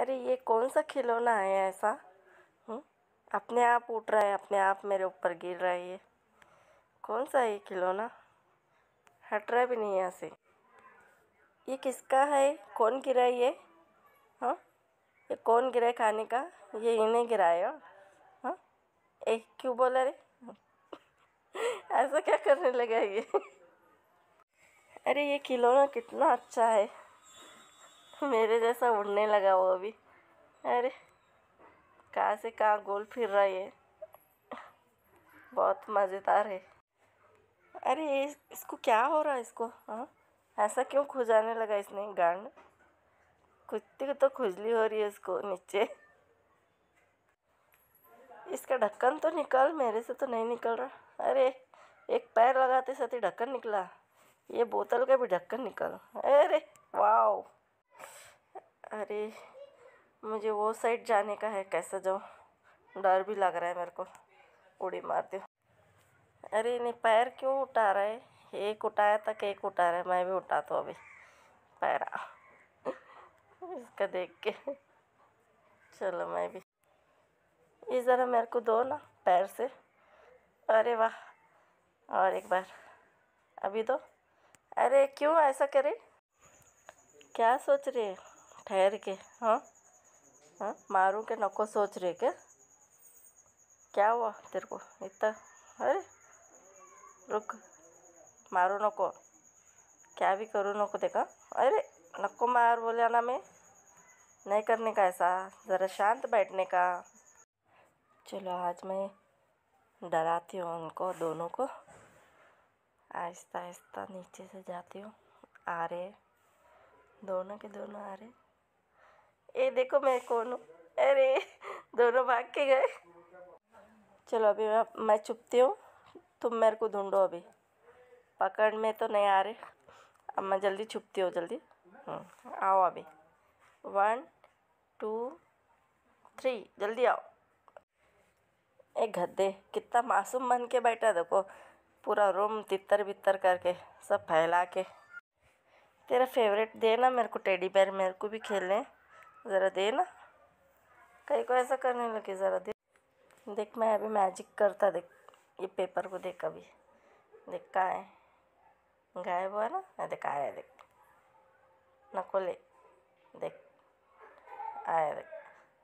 अरे ये कौन सा खिलौना है ऐसा हम्म? अपने आप उठ रहा है अपने आप मेरे ऊपर गिर रहा है ये कौन सा है ये खिलौना हट रहा भी नहीं यहाँ से ये किसका है कौन गिरा है ये हाँ ये कौन गिरा है खाने का ये इन्हें गिरा है हाँ ए क्यों बोला रे ऐसा क्या करने लगा ये अरे ये खिलौना कितना अच्छा है मेरे जैसा उड़ने लगा वो अभी अरे कहाँ से कहाँ गोल फिर रहा है बहुत मज़ेदार है अरे इसको क्या हो रहा है इसको हाँ ऐसा क्यों खुजाने लगा इसने गांड कुत्ते को तो खुजली हो रही है इसको नीचे इसका ढक्कन तो निकल मेरे से तो नहीं निकल रहा अरे एक पैर लगाते साथ ही ढक्कन निकला ये बोतल का भी ढक्कन निकल अरे वाह अरे मुझे वो साइड जाने का है कैसे जाऊँ डर भी लग रहा है मेरे को उड़ी मारती हूँ अरे नहीं पैर क्यों उठा रहा है एक उठाया था एक उठा रहा है मैं भी उठाता तो हूँ अभी पैर इसका देख के चलो मैं भी ये ज़रा मेरे को दो ना पैर से अरे वाह और एक बार अभी दो अरे क्यों ऐसा करे क्या सोच रहे हैं ठहर के हाँ हाँ मारूँ के नको सोच रहे क्या क्या हुआ तेरे को इतना अरे रुक मारो नको क्या भी करूँ नको देखा अरे नको मार बोले ना मैं नहीं करने का ऐसा ज़रा शांत बैठने का चलो आज मैं डराती हूँ उनको दोनों को आहिस्ता आहिस्ता नीचे से जाती हूँ आ रहे दोनों के दोनों आ रहे ये देखो मैं कौन हूँ अरे दोनों भाग के गए चलो अभी मैं मैं छुपती हूँ तुम मेरे को ढूंढो अभी पकड़ में तो नहीं आ रहे अब मैं जल्दी छुपती हूँ जल्दी हम्म, आओ अभी वन टू थ्री जल्दी आओ ए गद्दे कितना मासूम बन के बैठा देखो पूरा रूम तितर बितर करके सब फैला के तेरा फेवरेट देना मेरे को टेडी बेयर मेरे को भी खेलने ज़रा दे ना कहीं को ऐसा करने लगे ज़रा दे देख मैं अभी मैजिक करता देख ये पेपर को देख अभी देख कहाँ है गायब हुआ ना मैं हाँ, देख आया देख को ले देख आया देख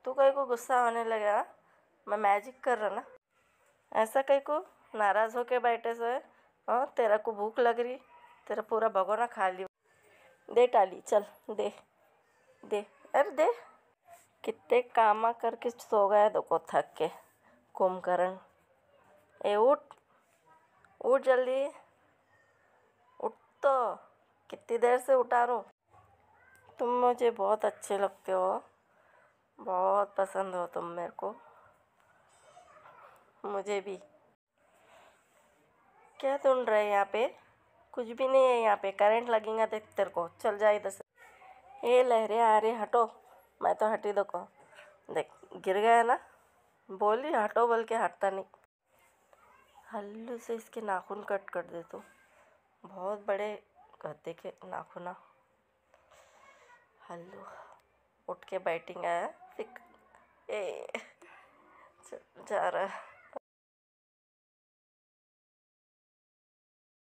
तू कहीं को गुस्सा होने लगे ना हाँ? मैं मैजिक कर रहा ना ऐसा कहीं को नाराज़ होके बैठे सो है हाँ तेरा को भूख लग रही तेरा पूरा भगोना खा ली दे टाली चल दे दे कर दे कितने काम करके सो गया देखो थक के कुंभकर्ण ए उठ उठ जल्दी उठ तो कितनी देर से उठा रो तुम मुझे बहुत अच्छे लगते हो बहुत पसंद हो तुम मेरे को मुझे भी क्या ढूंढ रहे हैं यहाँ पे कुछ भी नहीं है यहाँ पे करंट लगेगा देख तो तेरे को चल जाए इधर से हे लहरे आ रही हटो मैं तो हटी देखो देख गिर गया ना बोली हटो बोल के हटता नहीं हल्लू से इसके नाखून कट कर दे तो बहुत बड़े गद्दे के नाखूना हल्लू उठ के बैठिंग आया फिक ए जा रहा है